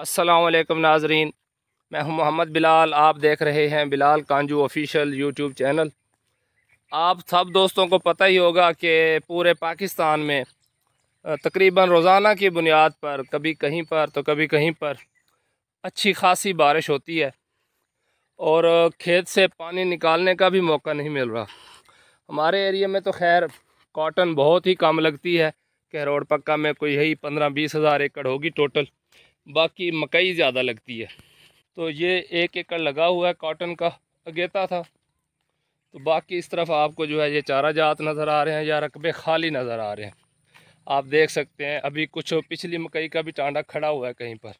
असलकम नाजरीन मैं हूं मोहम्मद बिलाल आप देख रहे हैं Bilal Kanju official YouTube channel आप सब दोस्तों को पता ही होगा कि पूरे पाकिस्तान में तकरीबन रोज़ाना की बुनियाद पर कभी कहीं पर तो कभी कहीं पर अच्छी खासी बारिश होती है और खेत से पानी निकालने का भी मौका नहीं मिल रहा हमारे एरिया में तो खैर कॉटन बहुत ही कम लगती है कह रोड पक्का में कोई यही पंद्रह बीस हज़ार एकड़ होगी टोटल बाकी मकई ज़्यादा लगती है तो ये एक एकड़ लगा हुआ है कॉटन का अगेता था तो बाकी इस तरफ आपको जो है ये चारा जात नज़र आ रहे हैं या रकबे खाली नज़र आ रहे हैं आप देख सकते हैं अभी कुछ पिछली मकई का भी टांडा खड़ा हुआ है कहीं पर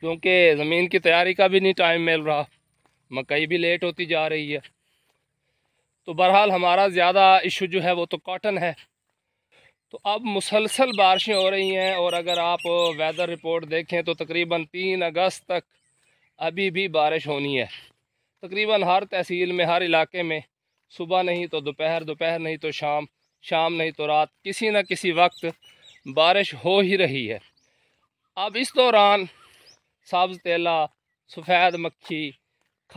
क्योंकि ज़मीन की तैयारी का भी नहीं टाइम मिल रहा मकई भी लेट होती जा रही है तो बहरहाल हमारा ज़्यादा इशू जो है वो तो कॉटन है तो अब मुसलसल बारिशें हो रही हैं और अगर आप वेदर रिपोर्ट देखें तो तकरीबन तीन अगस्त तक अभी भी बारिश होनी है तकरीबन हर तहसील में हर इलाके में सुबह नहीं तो दोपहर दोपहर नहीं तो शाम शाम नहीं तो रात किसी न किसी वक्त बारिश हो ही रही है अब इस दौरान सब्ज़ तेला सफ़ेद मक्खी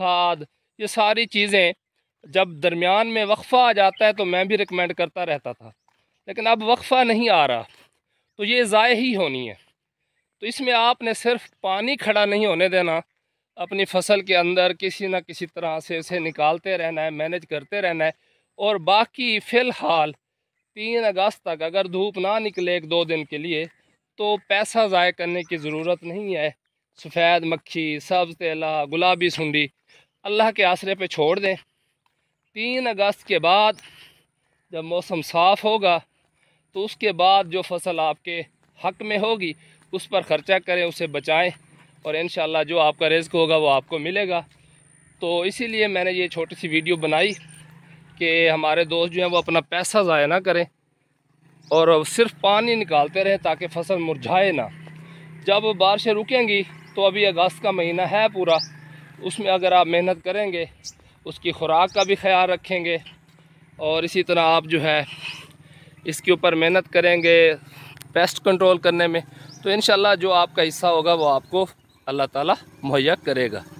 खाद ये सारी चीज़ें जब दरमियान में वक्फ़ा आ जाता है तो मैं भी रिकमेंड करता रहता था लेकिन अब वक्फ़ा नहीं आ रहा तो ये ज़ाय ही होनी है तो इसमें आपने सिर्फ पानी खड़ा नहीं होने देना अपनी फसल के अंदर किसी ना किसी तरह से उसे निकालते रहना है मैनेज करते रहना है और बाकी फ़िलहाल तीन अगस्त तक अगर धूप ना निकले एक दो दिन के लिए तो पैसा ज़ाय करने की ज़रूरत नहीं है सफ़ेद मक्खी सब्ज़ तेला गुलाबी सुंडी अल्लाह के आसरे पे छोड़ दें तीन अगस्त के बाद जब मौसम साफ़ होगा तो उसके बाद जो फसल आपके हक में होगी उस पर ख़र्चा करें उसे बचाएं और इन जो आपका रिस्क होगा वो आपको मिलेगा तो इसीलिए मैंने ये छोटी सी वीडियो बनाई कि हमारे दोस्त जो हैं वो अपना पैसा ज़ाया ना करें और सिर्फ पानी निकालते रहें ताकि फसल मुरझाए ना जब बारिशें रुकेंगी तो अभी अगस्त का महीना है पूरा उसमें अगर आप मेहनत करेंगे उसकी खुराक का भी ख्याल रखेंगे और इसी तरह आप जो है इसके ऊपर मेहनत करेंगे पेस्ट कंट्रोल करने में तो इन जो आपका हिस्सा होगा वो आपको अल्लाह ताला मुहैया करेगा